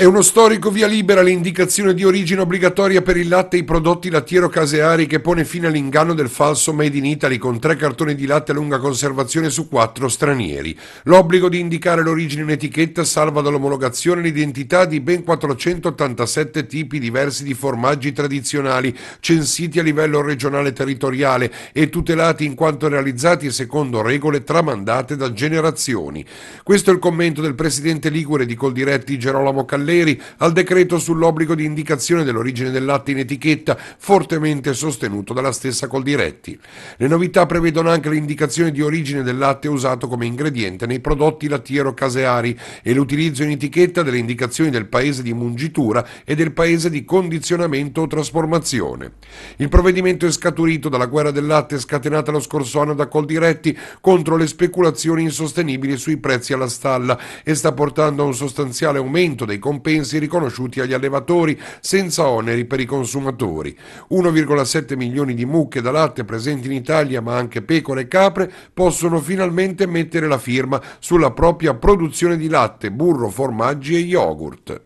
È uno storico via libera l'indicazione di origine obbligatoria per il latte e i prodotti lattiero-caseari che pone fine all'inganno del falso Made in Italy con tre cartoni di latte a lunga conservazione su quattro stranieri. L'obbligo di indicare l'origine in etichetta salva dall'omologazione l'identità di ben 487 tipi diversi di formaggi tradizionali censiti a livello regionale e territoriale e tutelati in quanto realizzati secondo regole tramandate da generazioni. Questo è il commento del presidente Ligure di Coldiretti Gerolamo Callini Camilleri al decreto sull'obbligo di indicazione dell'origine del latte in etichetta, fortemente sostenuto dalla stessa Coldiretti. Le novità prevedono anche l'indicazione di origine del latte usato come ingrediente nei prodotti lattiero-caseari e l'utilizzo in etichetta delle indicazioni del paese di mungitura e del paese di condizionamento o trasformazione. Il provvedimento è scaturito dalla guerra del latte scatenata lo scorso anno da Coldiretti contro le speculazioni insostenibili sui prezzi alla stalla e sta portando a un sostanziale aumento dei comportamenti compensi riconosciuti agli allevatori senza oneri per i consumatori. 1,7 milioni di mucche da latte presenti in Italia, ma anche pecore e capre, possono finalmente mettere la firma sulla propria produzione di latte, burro, formaggi e yogurt.